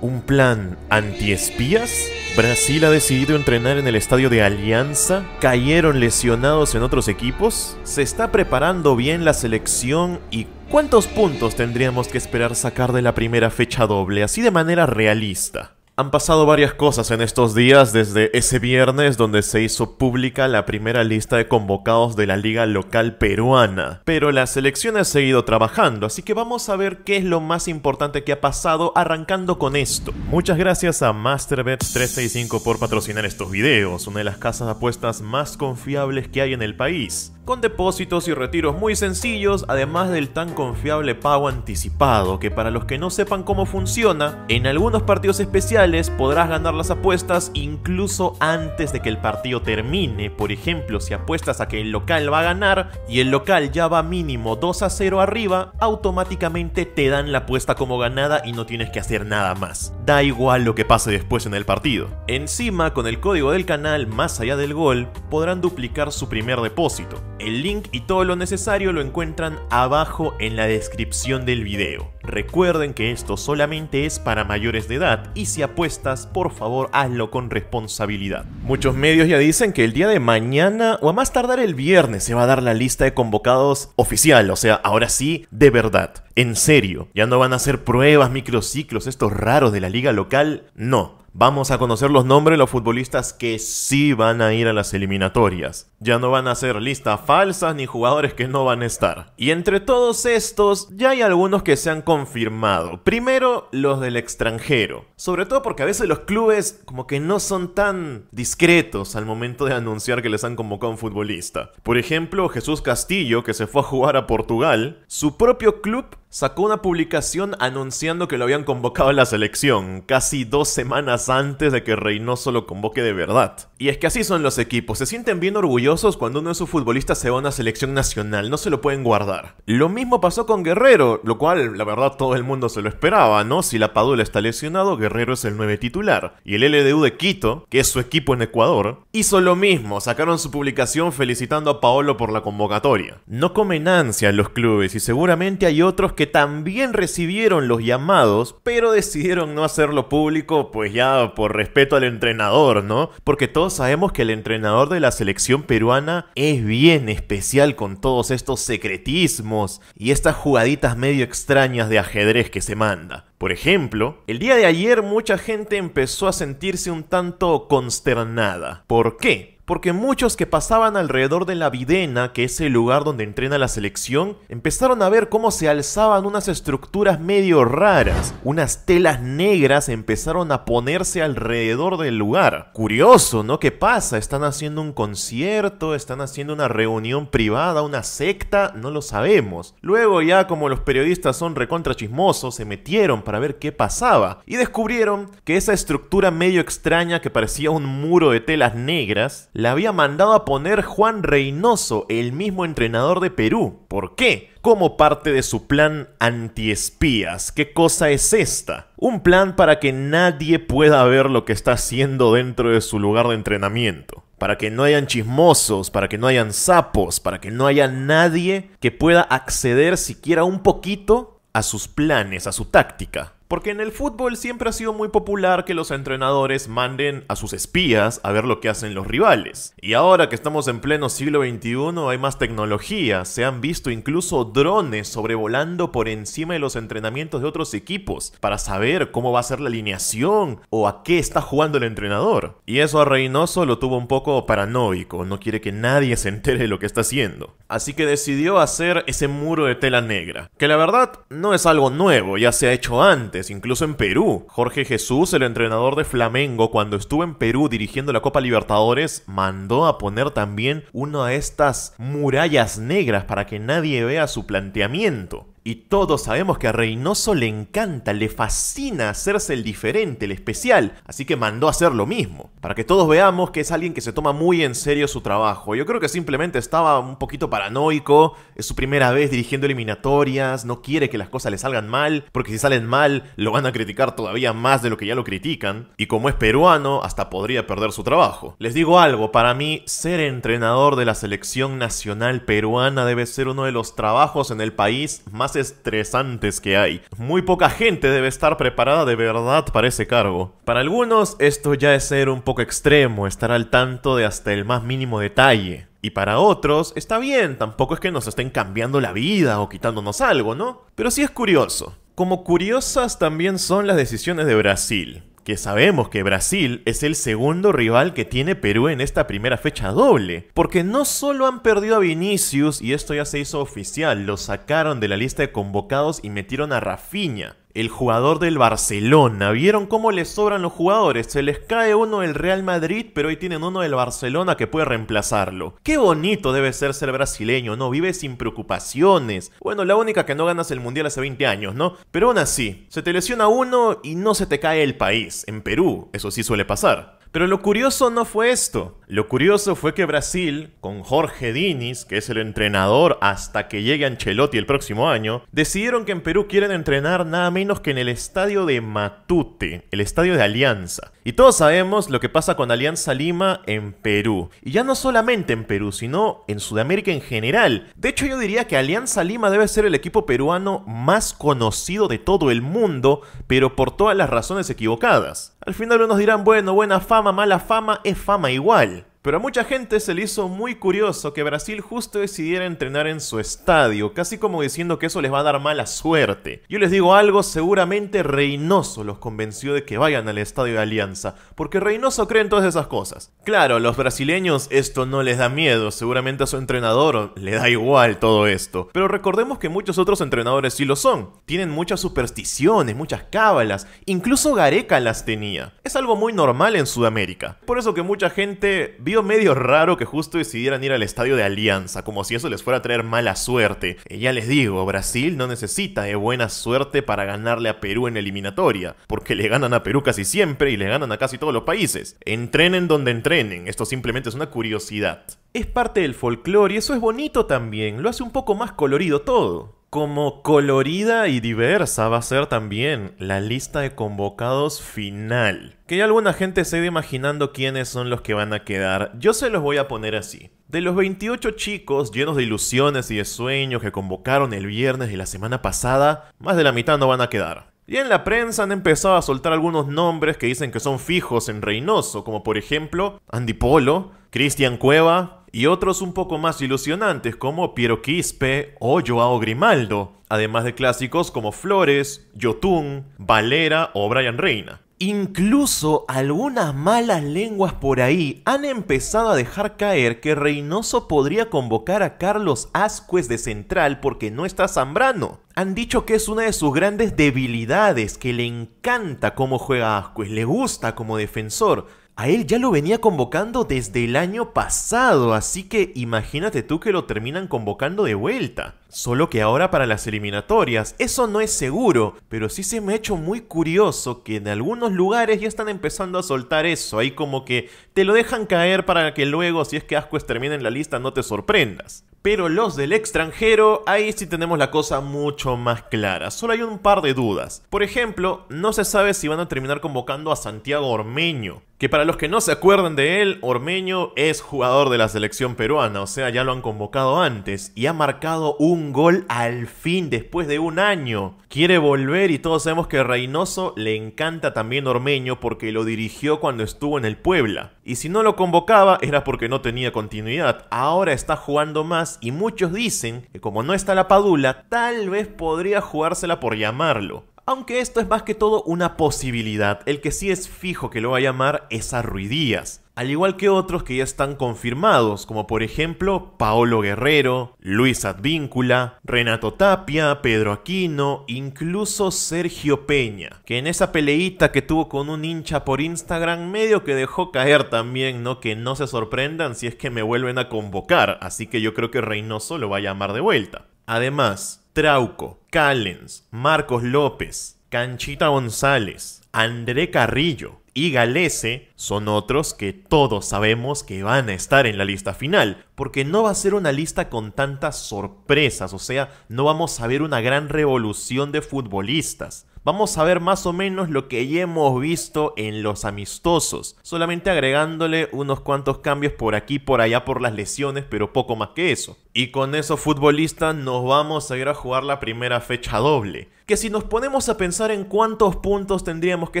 un plan antiespías? ¿Brasil ha decidido entrenar en el estadio de Alianza? ¿Cayeron lesionados en otros equipos? ¿Se está preparando bien la selección y cuántos puntos tendríamos que esperar sacar de la primera fecha doble, así de manera realista? Han pasado varias cosas en estos días desde ese viernes donde se hizo pública la primera lista de convocados de la liga local peruana. Pero la selección ha seguido trabajando, así que vamos a ver qué es lo más importante que ha pasado arrancando con esto. Muchas gracias a MasterBet365 por patrocinar estos videos, una de las casas de apuestas más confiables que hay en el país con depósitos y retiros muy sencillos, además del tan confiable pago anticipado, que para los que no sepan cómo funciona, en algunos partidos especiales podrás ganar las apuestas incluso antes de que el partido termine. Por ejemplo, si apuestas a que el local va a ganar y el local ya va mínimo 2 a 0 arriba, automáticamente te dan la apuesta como ganada y no tienes que hacer nada más. Da igual lo que pase después en el partido. Encima, con el código del canal, más allá del gol, podrán duplicar su primer depósito. El link y todo lo necesario lo encuentran abajo en la descripción del video. Recuerden que esto solamente es para mayores de edad y si apuestas, por favor, hazlo con responsabilidad. Muchos medios ya dicen que el día de mañana o a más tardar el viernes se va a dar la lista de convocados oficial, o sea, ahora sí, de verdad, en serio. Ya no van a hacer pruebas, microciclos, estos raros de la liga local, no. Vamos a conocer los nombres de los futbolistas que sí van a ir a las eliminatorias. Ya no van a ser listas falsas ni jugadores que no van a estar. Y entre todos estos, ya hay algunos que se han confirmado. Primero, los del extranjero. Sobre todo porque a veces los clubes como que no son tan discretos al momento de anunciar que les han convocado un futbolista. Por ejemplo, Jesús Castillo, que se fue a jugar a Portugal, su propio club sacó una publicación anunciando que lo habían convocado a la selección, casi dos semanas antes de que Reynoso lo convoque de verdad. Y es que así son los equipos, se sienten bien orgullosos cuando uno de sus futbolistas se va a una selección nacional, no se lo pueden guardar. Lo mismo pasó con Guerrero, lo cual la verdad todo el mundo se lo esperaba, ¿no? Si la Padula está lesionado, Guerrero es el 9 titular. Y el LDU de Quito, que es su equipo en Ecuador, hizo lo mismo, sacaron su publicación felicitando a Paolo por la convocatoria. No comen ansia los clubes y seguramente hay otros que que también recibieron los llamados, pero decidieron no hacerlo público, pues ya por respeto al entrenador, ¿no? Porque todos sabemos que el entrenador de la selección peruana es bien especial con todos estos secretismos y estas jugaditas medio extrañas de ajedrez que se manda. Por ejemplo, el día de ayer mucha gente empezó a sentirse un tanto consternada. ¿Por qué? porque muchos que pasaban alrededor de la Videna, que es el lugar donde entrena la selección, empezaron a ver cómo se alzaban unas estructuras medio raras. Unas telas negras empezaron a ponerse alrededor del lugar. Curioso, ¿no? ¿Qué pasa? ¿Están haciendo un concierto? ¿Están haciendo una reunión privada? ¿Una secta? No lo sabemos. Luego ya como los periodistas son recontrachismosos, se metieron para ver qué pasaba y descubrieron que esa estructura medio extraña que parecía un muro de telas negras la había mandado a poner Juan Reynoso, el mismo entrenador de Perú. ¿Por qué? Como parte de su plan antiespías. ¿Qué cosa es esta? Un plan para que nadie pueda ver lo que está haciendo dentro de su lugar de entrenamiento para que no hayan chismosos, para que no hayan sapos, para que no haya nadie que pueda acceder siquiera un poquito a sus planes, a su táctica. Porque en el fútbol siempre ha sido muy popular que los entrenadores manden a sus espías a ver lo que hacen los rivales. Y ahora que estamos en pleno siglo XXI hay más tecnología, se han visto incluso drones sobrevolando por encima de los entrenamientos de otros equipos para saber cómo va a ser la alineación o a qué está jugando el entrenador. Y eso a Reynoso lo tuvo un poco paranoico, no quiere que nadie se entere de lo que está haciendo. Así que decidió hacer ese muro de tela negra, que la verdad no es algo nuevo, ya se ha hecho antes incluso en Perú. Jorge Jesús, el entrenador de Flamengo, cuando estuvo en Perú dirigiendo la Copa Libertadores, mandó a poner también una de estas murallas negras para que nadie vea su planteamiento y todos sabemos que a Reynoso le encanta, le fascina hacerse el diferente, el especial, así que mandó a hacer lo mismo, para que todos veamos que es alguien que se toma muy en serio su trabajo. Yo creo que simplemente estaba un poquito paranoico, es su primera vez dirigiendo eliminatorias, no quiere que las cosas le salgan mal, porque si salen mal lo van a criticar todavía más de lo que ya lo critican, y como es peruano, hasta podría perder su trabajo. Les digo algo, para mí ser entrenador de la selección nacional peruana debe ser uno de los trabajos en el país más estresantes que hay. Muy poca gente debe estar preparada de verdad para ese cargo. Para algunos esto ya es ser un poco extremo, estar al tanto de hasta el más mínimo detalle. Y para otros, está bien, tampoco es que nos estén cambiando la vida o quitándonos algo, ¿no? Pero sí es curioso. Como curiosas también son las decisiones de Brasil que sabemos que Brasil es el segundo rival que tiene Perú en esta primera fecha doble, porque no solo han perdido a Vinicius y esto ya se hizo oficial, lo sacaron de la lista de convocados y metieron a Rafinha el jugador del Barcelona. ¿Vieron cómo le sobran los jugadores? Se les cae uno del Real Madrid, pero hoy tienen uno del Barcelona que puede reemplazarlo. Qué bonito debe ser ser brasileño, ¿no? Vive sin preocupaciones. Bueno, la única que no ganas el Mundial hace 20 años, ¿no? Pero aún así, se te lesiona uno y no se te cae el país. En Perú, eso sí suele pasar. Pero lo curioso no fue esto. Lo curioso fue que Brasil, con Jorge Diniz, que es el entrenador hasta que llegue Ancelotti el próximo año, decidieron que en Perú quieren entrenar nada menos que en el estadio de Matute, el estadio de Alianza. Y todos sabemos lo que pasa con Alianza Lima en Perú. Y ya no solamente en Perú, sino en Sudamérica en general. De hecho, yo diría que Alianza Lima debe ser el equipo peruano más conocido de todo el mundo, pero por todas las razones equivocadas. Al final unos dirán, bueno, buena fama, mala fama, es fama igual. Pero a mucha gente se le hizo muy curioso que Brasil justo decidiera entrenar en su estadio, casi como diciendo que eso les va a dar mala suerte. Yo les digo algo, seguramente Reynoso los convenció de que vayan al estadio de Alianza, porque Reynoso cree en todas esas cosas. Claro, a los brasileños esto no les da miedo, seguramente a su entrenador le da igual todo esto. Pero recordemos que muchos otros entrenadores sí lo son. Tienen muchas supersticiones, muchas cábalas, incluso Gareca las tenía. Es algo muy normal en Sudamérica. Por eso que mucha gente vio medio raro que justo decidieran ir al estadio de Alianza, como si eso les fuera a traer mala suerte. Y eh, ya les digo, Brasil no necesita de buena suerte para ganarle a Perú en eliminatoria, porque le ganan a Perú casi siempre y le ganan a casi todos los países. Entrenen donde entrenen, esto simplemente es una curiosidad. Es parte del folclore y eso es bonito también, lo hace un poco más colorido todo. Como colorida y diversa va a ser también la lista de convocados final. Que ya alguna gente se ve imaginando quiénes son los que van a quedar. Yo se los voy a poner así. De los 28 chicos llenos de ilusiones y de sueños que convocaron el viernes de la semana pasada, más de la mitad no van a quedar. Y en la prensa han empezado a soltar algunos nombres que dicen que son fijos en Reynoso, como por ejemplo Andy Polo, Cristian Cueva, y otros un poco más ilusionantes como Piero Quispe o Joao Grimaldo, además de clásicos como Flores, Jotun, Valera o Brian Reina. Incluso algunas malas lenguas por ahí han empezado a dejar caer que Reynoso podría convocar a Carlos Ascuez de central porque no está Zambrano. Han dicho que es una de sus grandes debilidades, que le encanta cómo juega Ascuez, le gusta como defensor, a él ya lo venía convocando desde el año pasado, así que imagínate tú que lo terminan convocando de vuelta. Solo que ahora para las eliminatorias, eso no es seguro, pero sí se me ha hecho muy curioso que en algunos lugares ya están empezando a soltar eso, ahí como que te lo dejan caer para que luego si es que Ascuez termina en la lista no te sorprendas. Pero los del extranjero, ahí sí tenemos la cosa mucho más clara. Solo hay un par de dudas. Por ejemplo, no se sabe si van a terminar convocando a Santiago Ormeño. Que para los que no se acuerdan de él, Ormeño es jugador de la selección peruana, o sea, ya lo han convocado antes y ha marcado un gol al fin después de un año. Quiere volver y todos sabemos que Reynoso le encanta también Ormeño porque lo dirigió cuando estuvo en el Puebla. Y si no lo convocaba era porque no tenía continuidad. Ahora está jugando más y muchos dicen que como no está la Padula, tal vez podría jugársela por llamarlo. Aunque esto es más que todo una posibilidad, el que sí es fijo que lo va a llamar es a Ruidías, al igual que otros que ya están confirmados, como por ejemplo Paolo Guerrero, Luis Advíncula, Renato Tapia, Pedro Aquino, incluso Sergio Peña, que en esa peleita que tuvo con un hincha por Instagram medio que dejó caer también, ¿no? Que no se sorprendan si es que me vuelven a convocar, así que yo creo que Reynoso lo va a llamar de vuelta. Además, Trauco, Callens, Marcos López, Canchita González, André Carrillo y Galese son otros que todos sabemos que van a estar en la lista final, porque no va a ser una lista con tantas sorpresas, o sea, no vamos a ver una gran revolución de futbolistas vamos a ver más o menos lo que ya hemos visto en los amistosos, solamente agregándole unos cuantos cambios por aquí por allá por las lesiones, pero poco más que eso. Y con eso futbolistas nos vamos a ir a jugar la primera fecha doble que si nos ponemos a pensar en cuántos puntos tendríamos que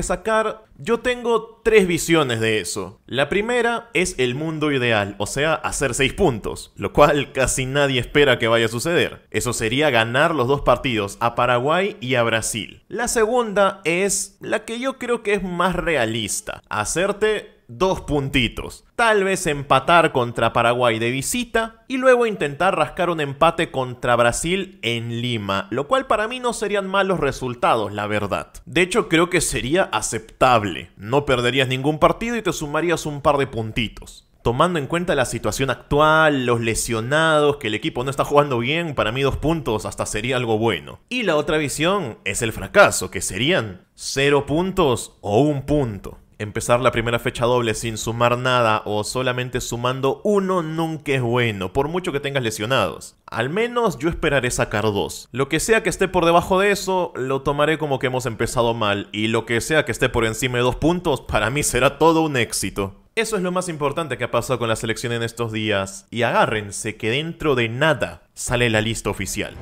sacar, yo tengo tres visiones de eso. La primera es el mundo ideal, o sea, hacer seis puntos, lo cual casi nadie espera que vaya a suceder. Eso sería ganar los dos partidos, a Paraguay y a Brasil. La segunda es la que yo creo que es más realista, hacerte dos puntitos. Tal vez empatar contra Paraguay de visita y luego intentar rascar un empate contra Brasil en Lima, lo cual para mí no serían malos resultados, la verdad. De hecho, creo que sería aceptable. No perderías ningún partido y te sumarías un par de puntitos tomando en cuenta la situación actual, los lesionados, que el equipo no está jugando bien, para mí dos puntos hasta sería algo bueno. Y la otra visión es el fracaso, que serían cero puntos o un punto empezar la primera fecha doble sin sumar nada o solamente sumando uno nunca es bueno, por mucho que tengas lesionados. Al menos yo esperaré sacar dos. Lo que sea que esté por debajo de eso, lo tomaré como que hemos empezado mal, y lo que sea que esté por encima de dos puntos, para mí será todo un éxito. Eso es lo más importante que ha pasado con la selección en estos días, y agárrense que dentro de nada sale la lista oficial.